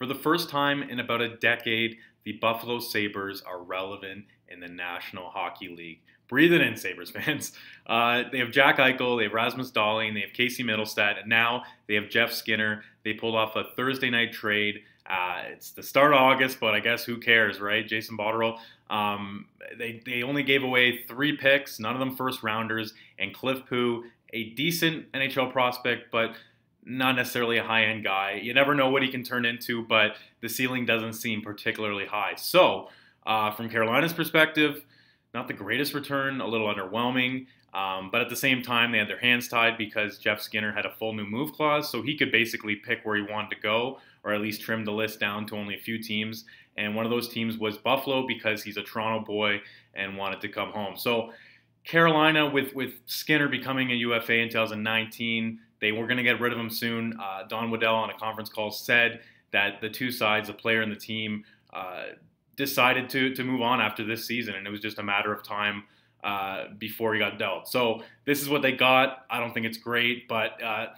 For the first time in about a decade, the Buffalo Sabres are relevant in the National Hockey League. Breathe it in, Sabres fans. Uh, they have Jack Eichel, they have Rasmus Dahlin, they have Casey Middlestad, and now they have Jeff Skinner. They pulled off a Thursday night trade. Uh, it's the start of August, but I guess who cares, right? Jason Botterill. Um, they, they only gave away three picks, none of them first rounders, and Cliff Poo, a decent NHL prospect, but not necessarily a high end guy. You never know what he can turn into, but the ceiling doesn't seem particularly high. So, uh, from Carolina's perspective, not the greatest return, a little underwhelming. Um, but at the same time, they had their hands tied because Jeff Skinner had a full new move clause, so he could basically pick where he wanted to go, or at least trim the list down to only a few teams. And one of those teams was Buffalo because he's a Toronto boy and wanted to come home. So Carolina, with with Skinner becoming a UFA in 2019, they were going to get rid of him soon. Uh, Don Waddell on a conference call said that the two sides, the player and the team, uh, decided to to move on after this season, and it was just a matter of time uh, before he got dealt. So this is what they got. I don't think it's great, but uh,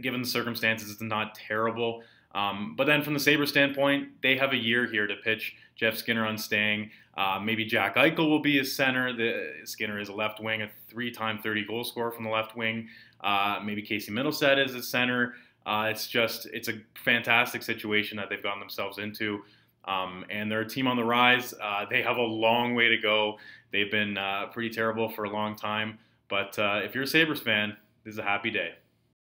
given the circumstances, it's not terrible. Um, but then from the Sabres' standpoint, they have a year here to pitch Jeff Skinner on staying. Uh, maybe Jack Eichel will be his center. The, Skinner is a left wing, a three-time 30-goal scorer from the left wing. Uh, maybe Casey Middleset is his center. Uh, it's just it's a fantastic situation that they've gotten themselves into. Um, and they're a team on the rise. Uh, they have a long way to go. They've been uh, pretty terrible for a long time. But uh, if you're a Sabres fan, this is a happy day.